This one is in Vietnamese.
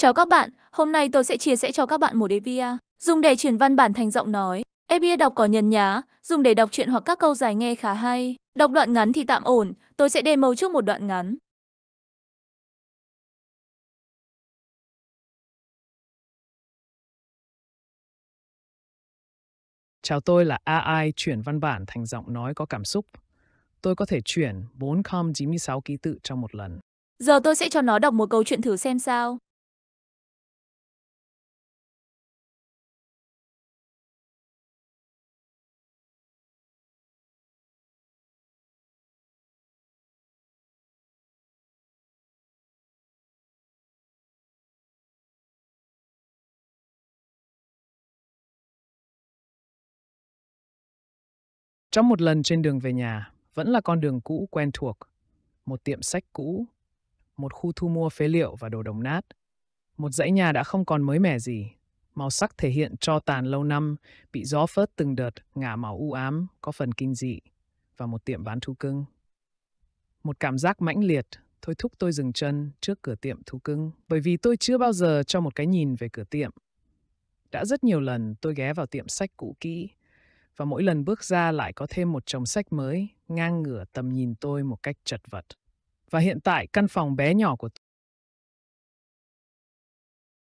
Chào các bạn, hôm nay tôi sẽ chia sẻ cho các bạn một EPA, dùng để chuyển văn bản thành giọng nói. EPA đọc có nhấn nhá, dùng để đọc truyện hoặc các câu dài nghe khá hay. Đọc đoạn ngắn thì tạm ổn, tôi sẽ demo trước một đoạn ngắn. Chào tôi là AI chuyển văn bản thành giọng nói có cảm xúc. Tôi có thể chuyển 496 ký tự trong một lần. Giờ tôi sẽ cho nó đọc một câu chuyện thử xem sao. Trong một lần trên đường về nhà, vẫn là con đường cũ quen thuộc, một tiệm sách cũ, một khu thu mua phế liệu và đồ đồng nát, một dãy nhà đã không còn mới mẻ gì, màu sắc thể hiện cho tàn lâu năm, bị gió phớt từng đợt, ngả màu u ám, có phần kinh dị, và một tiệm bán thú cưng. Một cảm giác mãnh liệt thôi thúc tôi dừng chân trước cửa tiệm thú cưng, bởi vì tôi chưa bao giờ cho một cái nhìn về cửa tiệm. Đã rất nhiều lần tôi ghé vào tiệm sách cũ kỹ, và mỗi lần bước ra lại có thêm một chồng sách mới ngang ngửa tầm nhìn tôi một cách chật vật. Và hiện tại căn phòng bé nhỏ của tôi